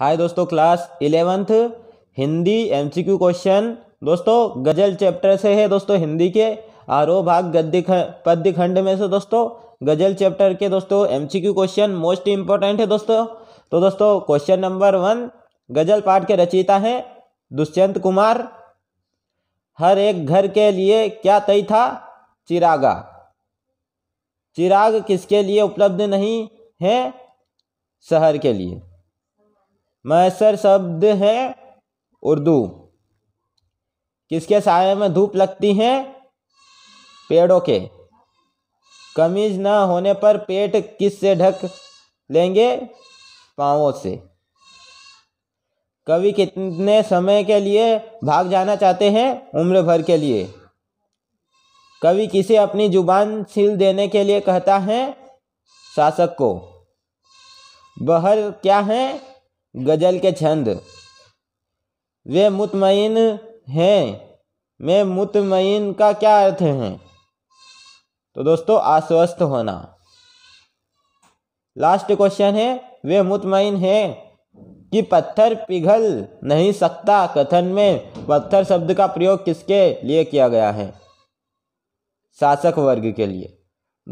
हाय दोस्तों class eleventh Hindi MCQ question दोस्तों गजल चैप्टर से है दोस्तों हिंदी के आरोह भाग गद्य पद्य खंड में से दोस्तों गजल चैप्टर के दोस्तों एमसीक्यू क्वेश्चन मोस्ट इंपॉर्टेंट है दोस्तों तो दोस्तों क्वेश्चन नंबर वन गजल पाठ के रचयिता है दुष्यंत कुमार हर एक घर के लिए क्या तय था चिरागा चिराग किसके लिए उपलब्ध नहीं है शहर के लिए मैसर शब्द है उर्दू किसके साय में धूप लगती है पेड़ों के कमीज ना होने पर पेट किस से ढक लेंगे पाँवों से कवि कितने समय के लिए भाग जाना चाहते हैं उम्र भर के लिए कवि किसे अपनी जुबान छील देने के लिए कहता है शासक को बहर क्या है गज़ल के छंद वे मुतमिन हैं मैं मुतमिन का क्या अर्थ है तो दोस्तों आश्वस्त होना लास्ट क्वेश्चन है वे मुतमिन हैं कि पत्थर पिघल नहीं सकता कथन में पत्थर शब्द का प्रयोग किसके लिए किया गया है शासक वर्ग के लिए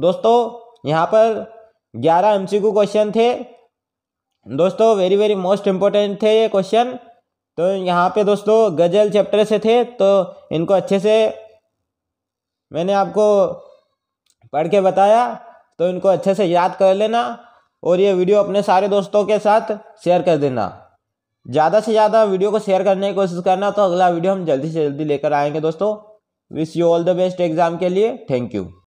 दोस्तों यहाँ पर ग्यारह एम क्वेश्चन थे दोस्तों वेरी वेरी मोस्ट इम्पोर्टेंट थे ये क्वेश्चन तो यहाँ पे दोस्तों गज़ल चैप्टर से थे तो इनको अच्छे से मैंने आपको पढ़ के बताया तो इनको अच्छे से याद कर लेना और ये वीडियो अपने सारे दोस्तों के साथ शेयर कर देना ज़्यादा से ज़्यादा वीडियो को शेयर करने की कोशिश करना तो अगला वीडियो हम जल्दी से जल्दी लेकर आएंगे दोस्तों wish you all the best exam के लिए थैंक यू